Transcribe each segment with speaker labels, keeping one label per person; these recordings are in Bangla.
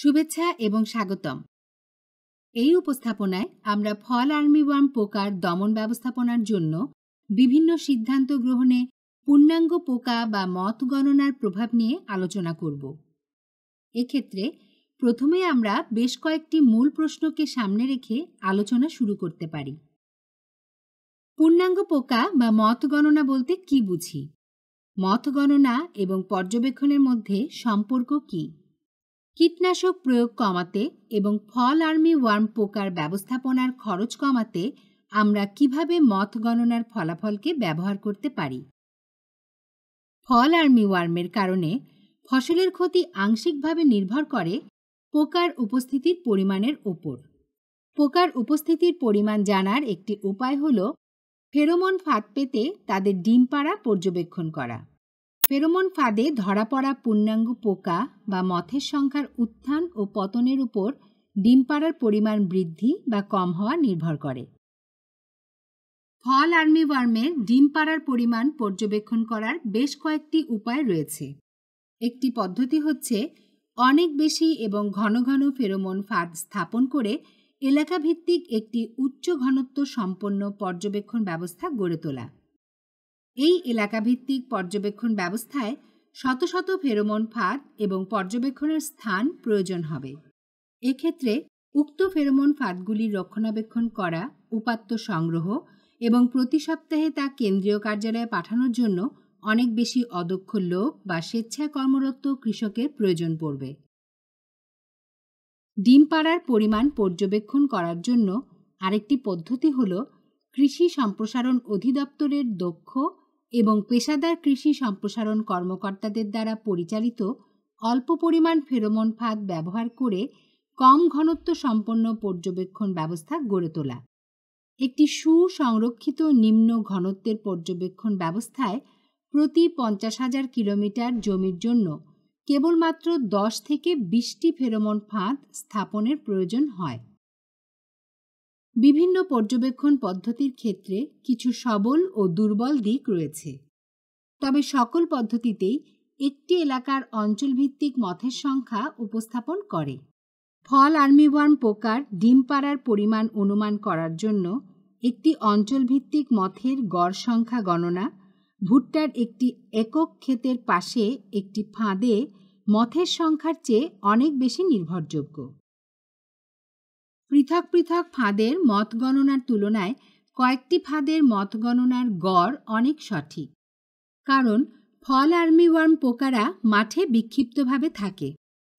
Speaker 1: শুভেচ্ছা এবং স্বাগতম এই উপস্থাপনায় আমরা ফল ওয়ার্ম পোকার দমন ব্যবস্থাপনার জন্য বিভিন্ন সিদ্ধান্ত গ্রহণে পূর্ণাঙ্গ পোকা বা মত গণনার প্রভাব নিয়ে আলোচনা করব এক্ষেত্রে প্রথমে আমরা বেশ কয়েকটি মূল প্রশ্নকে সামনে রেখে আলোচনা শুরু করতে পারি পূর্ণাঙ্গ পোকা বা মত গণনা বলতে কি বুঝি মত গণনা এবং পর্যবেক্ষণের মধ্যে সম্পর্ক কী কীটনাশক প্রয়োগ কমাতে এবং ফল আর্মি ওয়ার্ম পোকার ব্যবস্থাপনার খরচ কমাতে আমরা কিভাবে মথ গণনার ফলাফলকে ব্যবহার করতে পারি ফল আর্মি ওয়ার্মের কারণে ফসলের ক্ষতি আংশিকভাবে নির্ভর করে পোকার উপস্থিতির পরিমাণের ওপর পোকার উপস্থিতির পরিমাণ জানার একটি উপায় হল ফেরোমন ফাঁদ পেতে তাদের ডিম পাড়া পর্যবেক্ষণ করা ফেরোমন ফাঁদে ধরা পড়া পূর্ণাঙ্গ পোকা বা মথের সংখ্যার উত্থান ও পতনের উপর ডিম পাড়ার পরিমাণ বৃদ্ধি বা কম হওয়া নির্ভর করে ফল আর্মি ডিম পাড়ার পরিমাণ পর্যবেক্ষণ করার বেশ কয়েকটি উপায় রয়েছে একটি পদ্ধতি হচ্ছে অনেক বেশি এবং ঘন ঘন ফেরোমন ফাঁদ স্থাপন করে এলাকাভিত্তিক একটি উচ্চ ঘনত্ব সম্পন্ন পর্যবেক্ষণ ব্যবস্থা গড়ে তোলা এই এলাকাভিত্তিক পর্যবেক্ষণ ব্যবস্থায় শত শত ফেরোমন ফাঁদ এবং পর্যবেক্ষণের স্থান প্রয়োজন হবে এক্ষেত্রে উক্ত ফেরোমন ফাঁদগুলির রক্ষণাবেক্ষণ করা উপাত্ত সংগ্রহ এবং প্রতি সপ্তাহে তা কেন্দ্রীয় কার্যালয়ে পাঠানোর জন্য অনেক বেশি অদক্ষ লোক বা স্বেচ্ছায় কর্মরত কৃষকের প্রয়োজন পড়বে ডিম পাড়ার পরিমাণ পর্যবেক্ষণ করার জন্য আরেকটি পদ্ধতি হল কৃষি সম্প্রসারণ অধিদপ্তরের দক্ষ এবং পেশাদার কৃষি সম্প্রসারণ কর্মকর্তাদের দ্বারা পরিচালিত অল্প পরিমাণ ফেরোমন ফাঁদ ব্যবহার করে কম ঘনত্ব সম্পন্ন পর্যবেক্ষণ ব্যবস্থা গড়ে তোলা একটি সুসংরক্ষিত নিম্ন ঘনত্বের পর্যবেক্ষণ ব্যবস্থায় প্রতি পঞ্চাশ হাজার কিলোমিটার জমির জন্য কেবলমাত্র দশ থেকে বিশটি ফেরোমন ফাঁদ স্থাপনের প্রয়োজন হয় বিভিন্ন পর্যবেক্ষণ পদ্ধতির ক্ষেত্রে কিছু সবল ও দুর্বল দিক রয়েছে তবে সকল পদ্ধতিতেই একটি এলাকার অঞ্চলভিত্তিক মথের সংখ্যা উপস্থাপন করে ফল আর্মিওয়ার্ম পোকার ডিম পাড়ার পরিমাণ অনুমান করার জন্য একটি অঞ্চলভিত্তিক মথের গড় সংখ্যা গণনা ভুট্টার একটি একক ক্ষেতের পাশে একটি ফাঁদে মথের সংখ্যার চেয়ে অনেক বেশি নির্ভরযোগ্য পৃথক পৃথক ফাঁদের মত গণনার তুলনায় কয়েকটি ফাঁদের মত গণনার গড় অনেক সঠিক কারণ ফল আর্মিওয়ার্ম পোকারা মাঠে বিক্ষিপ্তভাবে থাকে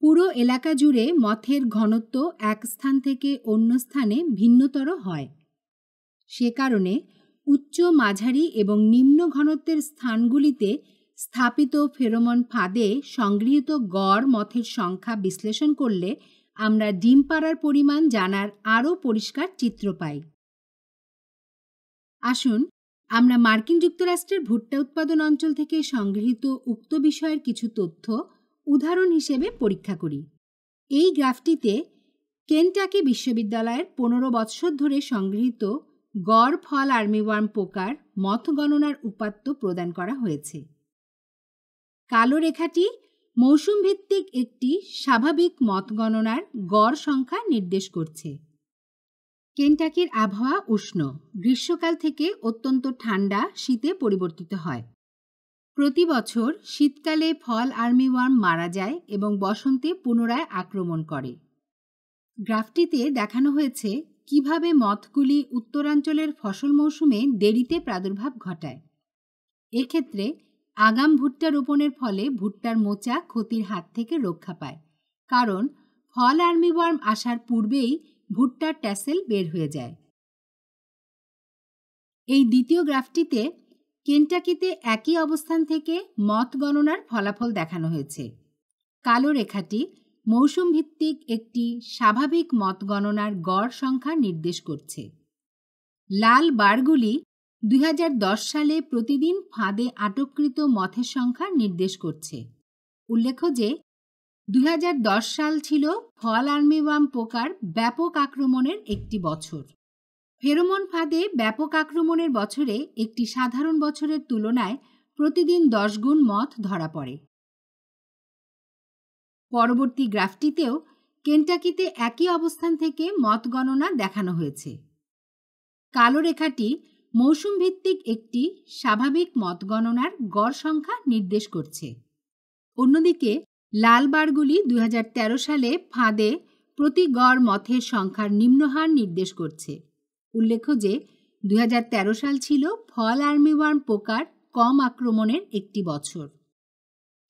Speaker 1: পুরো এলাকা জুড়ে মথের ঘনত্ব এক স্থান থেকে অন্য স্থানে ভিন্নতর হয় সে কারণে উচ্চ মাঝারি এবং নিম্ন ঘনত্বের স্থানগুলিতে স্থাপিত ফেরোমন ফাঁদে সংগৃহীত গড় মথের সংখ্যা বিশ্লেষণ করলে আমরা ডিম পাড়ার পরিমাণ জানার আরও পরিষ্কার চিত্র পাই আসুন আমরা মার্কিন যুক্তরাষ্ট্রের ভুট্টা উৎপাদন অঞ্চল থেকে সংগৃহীত উক্ত বিষয়ের কিছু তথ্য উদাহরণ হিসেবে পরীক্ষা করি এই গ্রাফটিতে কেনটাকি বিশ্ববিদ্যালয়ের পনেরো বৎসর ধরে সংগৃহীত গড় ফল আর্মিওয়ার্ম পোকার মত গণনার উপাত্ত প্রদান করা হয়েছে কালো রেখাটি মৌসুম ভিত্তিক একটি স্বাভাবিক মত গণনার গড় সংখ্যা নির্দেশ করছে কেন্টাকির আবহাওয়া উষ্ণ গ্রীষ্মকাল থেকে অত্যন্ত ঠান্ডা শীতে পরিবর্তিত হয় প্রতি বছর শীতকালে ফল আর্মিওয়ার্ম মারা যায় এবং বসন্তে পুনরায় আক্রমণ করে গ্রাফটিতে দেখানো হয়েছে কিভাবে মথগুলি উত্তরাঞ্চলের ফসল মৌসুমে দেরিতে প্রাদুর্ভাব ঘটায় এক্ষেত্রে আগাম ভুট্টা রোপণের ফলে ভুট্টার মোচা ক্ষতির হাত থেকে রক্ষা পায় কারণ ফল ওয়ার্ম আসার পূর্বেই ভুট্টার ট্যাসেল বের হয়ে যায় এই দ্বিতীয় গ্রাফটিতে কেন্টাকিতে একই অবস্থান থেকে মত গণনার ফলাফল দেখানো হয়েছে কালো রেখাটি মৌসুম ভিত্তিক একটি স্বাভাবিক মত গণনার গড় সংখ্যা নির্দেশ করছে লাল বারগুলি দুই সালে প্রতিদিন ফাঁদে আটককৃত মথের সংখ্যা নির্দেশ করছে উল্লেখ্য যে দুই সাল ছিল ফল আর্মিবাম পোকার ব্যাপক আক্রমণের একটি বছর ফেরোমন ফাঁদে ব্যাপক আক্রমণের বছরে একটি সাধারণ বছরের তুলনায় প্রতিদিন দশ গুণ মথ ধরা পড়ে পরবর্তী গ্রাফটিতেও কেন্টাকিতে একই অবস্থান থেকে মত গণনা দেখানো হয়েছে কালো রেখাটি মৌসুম ভিত্তিক একটি স্বাভাবিক মতগণনার গড় সংখ্যা নির্দেশ করছে অন্যদিকে দুই হাজার তেরো সালে ফাঁদে প্রতি গড় মথের সংখ্যার নিম্নহার নির্দেশ করছে উল্লেখ্য যে দুই সাল ছিল ফল আর্মিওয়ার্ম পোকার কম আক্রমণের একটি বছর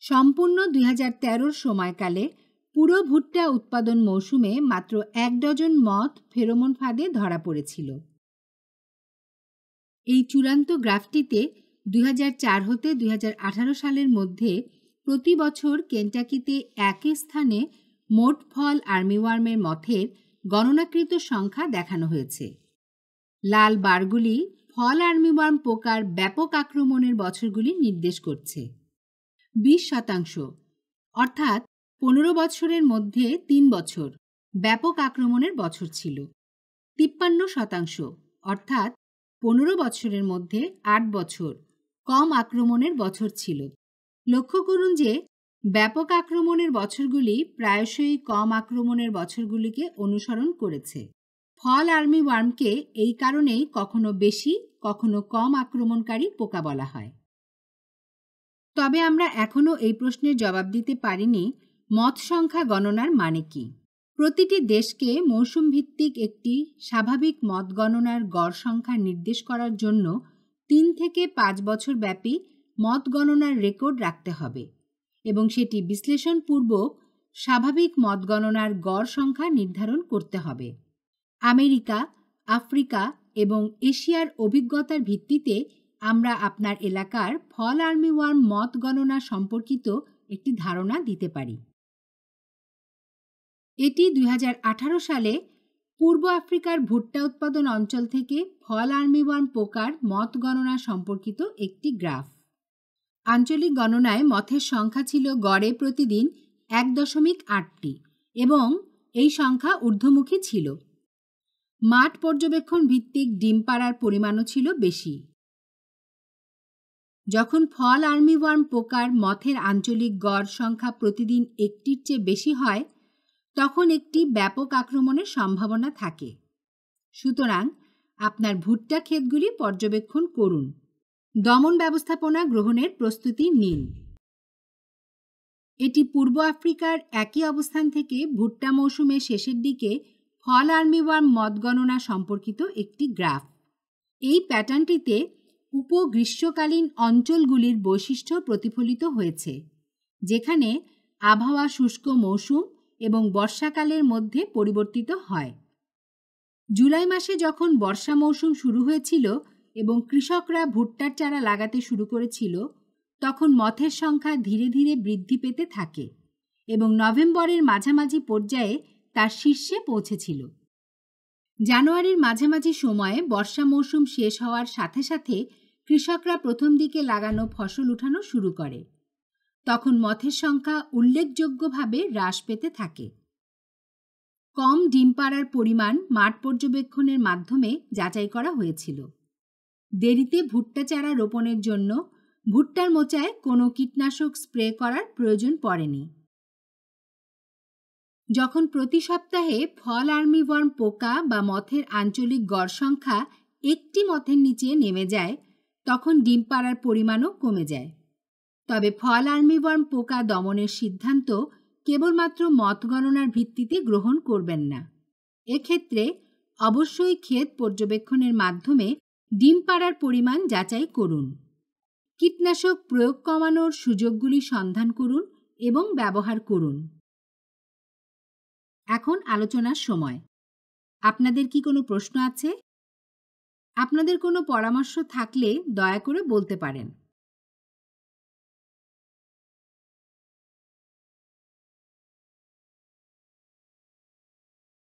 Speaker 1: সম্পূর্ণ দুই তেরোর সময়কালে পুরো ভুট্টা উৎপাদন মৌসুমে মাত্র এক ডজন মথ ফেরোমন ফাঁদে ধরা পড়েছিল এই চূড়ান্ত গ্রাফটিতে দুই হতে দুই সালের মধ্যে প্রতি বছর কেন্টাকিতে একই স্থানে মোট ফল আর্মিওয়ার্মের মথের গণনাকৃত সংখ্যা দেখানো হয়েছে লাল বারগুলি ফল আর্মিওয়ার্ম পোকার ব্যাপক আক্রমণের বছরগুলি নির্দেশ করছে ২০ শতাংশ অর্থাৎ পনেরো বছরের মধ্যে তিন বছর ব্যাপক আক্রমণের বছর ছিল তিপ্পান্ন শতাংশ অর্থাৎ পনেরো বছরের মধ্যে আট বছর কম আক্রমণের বছর ছিল লক্ষ্য করুন যে ব্যাপক আক্রমণের বছরগুলি প্রায়শই কম আক্রমণের বছরগুলিকে অনুসরণ করেছে ফল আর্মি ওয়ার্মকে এই কারণেই কখনো বেশি কখনো কম আক্রমণকারী পোকা বলা হয় তবে আমরা এখনও এই প্রশ্নের জবাব দিতে পারিনি মত সংখ্যা গণনার মানে কী প্রতিটি দেশকে মৌসুম ভিত্তিক একটি স্বাভাবিক মত গণনার গড় সংখ্যা নির্দেশ করার জন্য তিন থেকে পাঁচ বছর ব্যাপী মত গণনার রেকর্ড রাখতে হবে এবং সেটি বিশ্লেষণপূর্বক স্বাভাবিক মত গণনার গড় সংখ্যা নির্ধারণ করতে হবে আমেরিকা আফ্রিকা এবং এশিয়ার অভিজ্ঞতার ভিত্তিতে আমরা আপনার এলাকার ফল ওয়ার্ম মত গণনা সম্পর্কিত একটি ধারণা দিতে পারি এটি দুই সালে পূর্ব আফ্রিকার ভুট্টা উৎপাদন অঞ্চল থেকে ফল আর্মিওয়ান পোকার মত গণনা সম্পর্কিত একটি গ্রাফ আঞ্চলিক গণনায় মথের সংখ্যা ছিল গড়ে প্রতিদিন এক দশমিক আটটি এবং এই সংখ্যা ঊর্ধ্বমুখী ছিল মাঠ পর্যবেক্ষণ ভিত্তিক ডিম পাড়ার পরিমাণও ছিল বেশি যখন ফল আর্মিওয়ার্ম পোকার মথের আঞ্চলিক গড় সংখ্যা প্রতিদিন একটির চেয়ে বেশি হয় তখন একটি ব্যাপক আক্রমণের সম্ভাবনা থাকে সুতরাং আপনার ভুট্টা ক্ষেতগুলি পর্যবেক্ষণ করুন দমন ব্যবস্থাপনা গ্রহণের প্রস্তুতি নিন এটি পূর্ব আফ্রিকার একই অবস্থান থেকে ভুট্টা মৌসুমের শেষের দিকে ফল আর্মি ওয়ার্ম গণনা সম্পর্কিত একটি গ্রাফ এই প্যাটার্নটিতে উপগ্রীষ্মকালীন অঞ্চলগুলির বৈশিষ্ট্য প্রতিফলিত হয়েছে যেখানে আবহাওয়া শুষ্ক মৌসুম এবং বর্ষাকালের মধ্যে পরিবর্তিত হয় জুলাই মাসে যখন বর্ষা মৌসুম শুরু হয়েছিল এবং কৃষকরা ভুট্টার চারা লাগাতে শুরু করেছিল তখন মথের সংখ্যা ধীরে ধীরে বৃদ্ধি পেতে থাকে এবং নভেম্বরের মাঝামাঝি পর্যায়ে তার শীর্ষে পৌঁছেছিল জানুয়ারির মাঝামাঝি সময়ে বর্ষা মৌসুম শেষ হওয়ার সাথে সাথে কৃষকরা প্রথম দিকে লাগানো ফসল উঠানো শুরু করে তখন মথের সংখ্যা উল্লেখযোগ্যভাবে হ্রাস পেতে থাকে কম ডিম পাড়ার পরিমাণ মাঠ পর্যবেক্ষণের মাধ্যমে যাচাই করা হয়েছিল দেরিতে ভুট্টা চারা রোপণের জন্য ভুট্টার মোচায় কোনো কীটনাশক স্প্রে করার প্রয়োজন পড়েনি যখন প্রতি সপ্তাহে ফল আর্মিওয়ার্ম পোকা বা মথের আঞ্চলিক গড় সংখ্যা একটি মথের নিচে নেমে যায় তখন ডিম পাড়ার পরিমাণও কমে যায় তবে ফল আর্মিবর্ম পোকা দমনের সিদ্ধান্ত কেবলমাত্র মত গণনার ভিত্তিতে গ্রহণ করবেন না এক্ষেত্রে অবশ্যই ক্ষেত পর্যবেক্ষণের মাধ্যমে ডিম পাড়ার পরিমাণ যাচাই করুন কীটনাশক প্রয়োগ কমানোর সুযোগগুলি সন্ধান করুন এবং ব্যবহার করুন এখন আলোচনার সময় আপনাদের কি কোনো প্রশ্ন আছে আপনাদের কোনো পরামর্শ থাকলে দয়া করে বলতে পারেন